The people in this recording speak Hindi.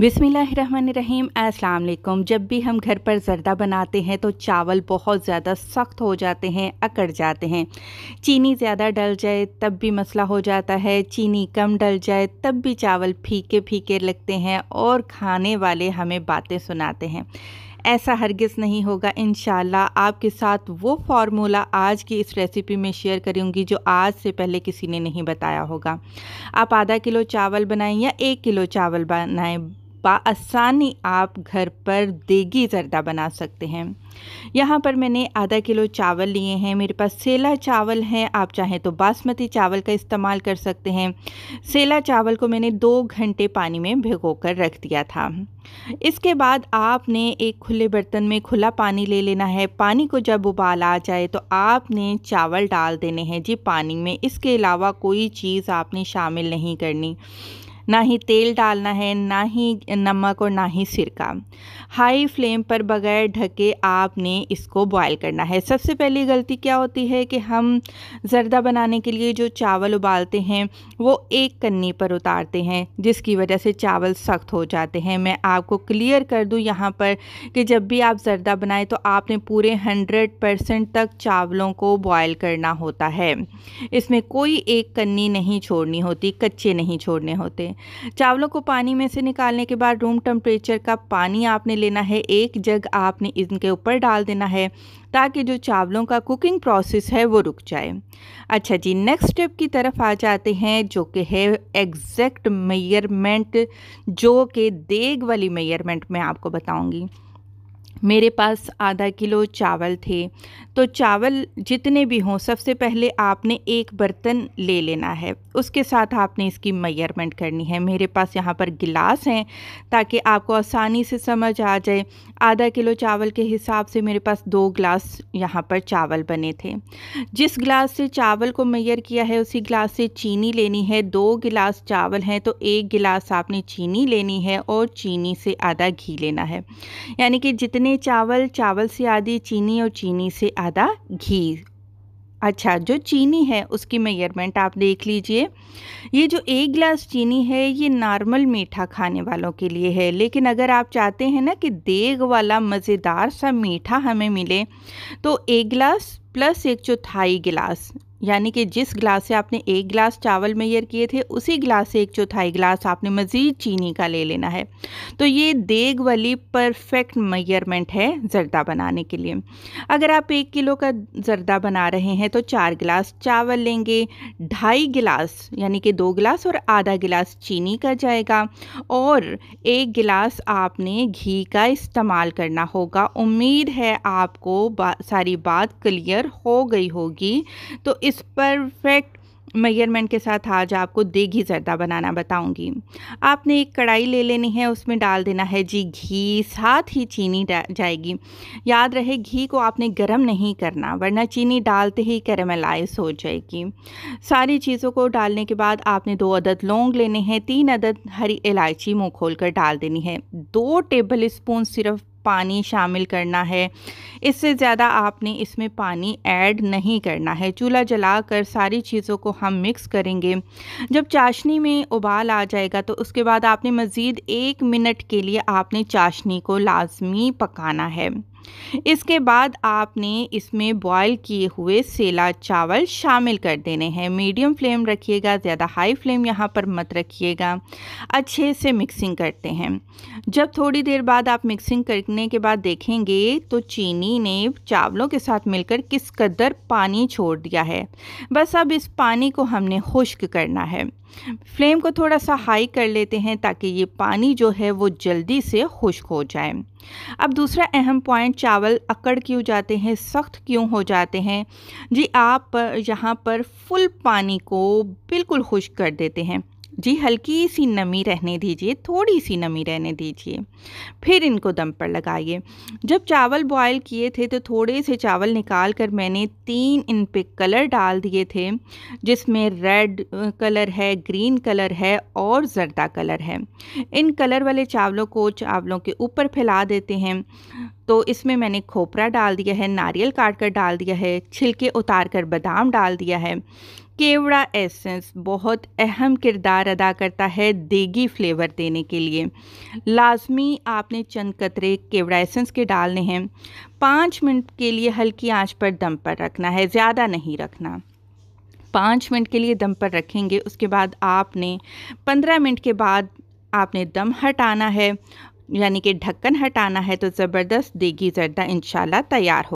बिसमीम अस्सलाम जब भी हम घर पर ज़रदा बनाते हैं तो चावल बहुत ज़्यादा सख्त हो जाते हैं अकड़ जाते हैं चीनी ज़्यादा डल जाए तब भी मसला हो जाता है चीनी कम डल जाए तब भी चावल फीके फीके लगते हैं और खाने वाले हमें बातें सुनाते हैं ऐसा हरगिज़ नहीं होगा इन आपके साथ वो फार्मूला आज की इस रेसिपी में शेयर करूँगी जो आज से पहले किसी ने नहीं बताया होगा आप आधा किलो चावल बनाएं या एक किलो चावल बनाएं बासानी आप घर पर देगी जरदा बना सकते हैं यहाँ पर मैंने आधा किलो चावल लिए हैं मेरे पास सेला चावल हैं आप चाहें तो बासमती चावल का इस्तेमाल कर सकते हैं सेला चावल को मैंने दो घंटे पानी में भिगो कर रख दिया था इसके बाद आपने एक खुले बर्तन में खुला पानी ले लेना है पानी को जब उबाल आ जाए तो आपने चावल डाल देने हैं जी पानी में इसके अलावा कोई चीज़ आपने शामिल नहीं करनी ना ही तेल डालना है ना ही नमक और ना ही सिरका हाई फ्लेम पर बगैर ढके आपने इसको बॉयल करना है सबसे पहली गलती क्या होती है कि हम जरदा बनाने के लिए जो चावल उबालते हैं वो एक कन्नी पर उतारते हैं जिसकी वजह से चावल सख्त हो जाते हैं मैं आपको क्लियर कर दूँ यहाँ पर कि जब भी आप जरदा बनाएं तो आपने पूरे हंड्रेड परसेंट तक चावलों को बॉयल करना होता है इसमें कोई एक कन्नी नहीं छोड़नी होती कच्चे नहीं छोड़ने होते लें चावलों को पानी में से निकालने के बाद रूम टेम्परेचर का पानी आपने लेना है एक जग आपने इनके ऊपर डाल देना है ताकि जो चावलों का कुकिंग प्रोसेस है वो रुक जाए अच्छा जी नेक्स्ट स्टेप की तरफ आ जाते हैं जो कि है एग्जैक्ट मेयरमेंट जो कि देग वाली मेयरमेंट मैं आपको बताऊंगी मेरे पास आधा किलो चावल थे तो चावल जितने भी हों सबसे पहले आपने एक बर्तन ले लेना है उसके साथ आपने इसकी मैयरमेंट करनी है मेरे पास यहाँ पर गिलास हैं ताकि आपको आसानी से समझ आ जाए आधा किलो चावल के हिसाब से मेरे पास दो गिलास यहाँ पर चावल बने थे जिस गिलास से चावल को मैयर किया है उसी गिलास से चीनी लेनी है दो गिलास चावल हैं तो एक गिलास आपने चीनी लेनी है और चीनी से आधा घी लेना है यानी कि जितने में चावल चावल से आधी चीनी और चीनी से आधा घी अच्छा जो चीनी है उसकी मेजरमेंट आप देख लीजिए ये जो एक गिलास चीनी है ये नॉर्मल मीठा खाने वालों के लिए है लेकिन अगर आप चाहते हैं ना कि देग वाला मज़ेदार सा मीठा हमें मिले तो एक गिलास प्लस एक चौथाई गिलास यानी कि जिस गिलास से आपने एक गिलास चावल मेयर किए थे उसी गिलास से एक चौथाई गिलास आपने मज़ीद चीनी का ले लेना है तो ये देग वाली परफेक्ट मेयरमेंट है जर्दा बनाने के लिए अगर आप एक किलो का जर्दा बना रहे हैं तो चार गिलास चावल लेंगे ढाई गिलास यानी कि दो गिलास और आधा गिलास चीनी का जाएगा और एक गिलास आपने घी का इस्तेमाल करना होगा उम्मीद है आपको बा, सारी बात क्लियर हो गई होगी तो इस इस परफेक्ट मेजरमेंट के साथ आज आपको देगी जर्दा बनाना बताऊंगी आपने एक कढ़ाई ले लेनी है उसमें डाल देना है जी घी साथ ही चीनी जाएगी याद रहे घी को आपने गर्म नहीं करना वरना चीनी डालते ही कैरेमलाइज हो जाएगी सारी चीज़ों को डालने के बाद आपने दो अदद लौंग लेने हैं तीन अदद हरी इलायची मुँह खोल कर डाल देनी है दो टेबल स्पून सिर्फ पानी शामिल करना है इससे ज़्यादा आपने इसमें पानी ऐड नहीं करना है चूल्हा जलाकर सारी चीज़ों को हम मिक्स करेंगे जब चाशनी में उबाल आ जाएगा तो उसके बाद आपने मज़ीद एक मिनट के लिए आपने चाशनी को लाजमी पकाना है इसके बाद आपने इसमें बॉयल किए हुए सेला चावल शामिल कर देने हैं मीडियम फ्लेम रखिएगा ज़्यादा हाई फ्लेम यहाँ पर मत रखिएगा अच्छे से मिक्सिंग करते हैं जब थोड़ी देर बाद आप मिक्सिंग करने के बाद देखेंगे तो चीनी ने चावलों के साथ मिलकर किस कदर पानी छोड़ दिया है बस अब इस पानी को हमने खुश्क करना है फ्लेम को थोड़ा सा हाई कर लेते हैं ताकि ये पानी जो है वो जल्दी से खुश्क हो जाए अब दूसरा अहम पॉइंट चावल अकड़ क्यों जाते हैं सख्त क्यों हो जाते हैं जी आप यहाँ पर फुल पानी को बिल्कुल खुश कर देते हैं जी हल्की सी नमी रहने दीजिए थोड़ी सी नमी रहने दीजिए फिर इनको दम पर लगाइए जब चावल बॉयल किए थे तो थोड़े से चावल निकाल कर मैंने तीन इन पर कलर डाल दिए थे जिसमें रेड कलर है ग्रीन कलर है और जर्दा कलर है इन कलर वाले चावलों को चावलों के ऊपर फैला देते हैं तो इसमें मैंने खोपरा डाल दिया है नारियल काट कर डाल दिया है छिलके उतार कर बादाम डाल दिया है केवड़ा एसेंस बहुत अहम किरदार अदा करता है देगी फ्लेवर देने के लिए लाजमी आपने चंद कतरे केवड़ा एसेंस के डालने हैं पाँच मिनट के लिए हल्की आंच पर दम पर रखना है ज़्यादा नहीं रखना पाँच मिनट के लिए दम पर रखेंगे उसके बाद आपने पंद्रह मिनट के बाद आपने दम हटाना है यानी कि ढक्कन हटाना है तो ज़बरदस्त देगी जर्दा इन तैयार हो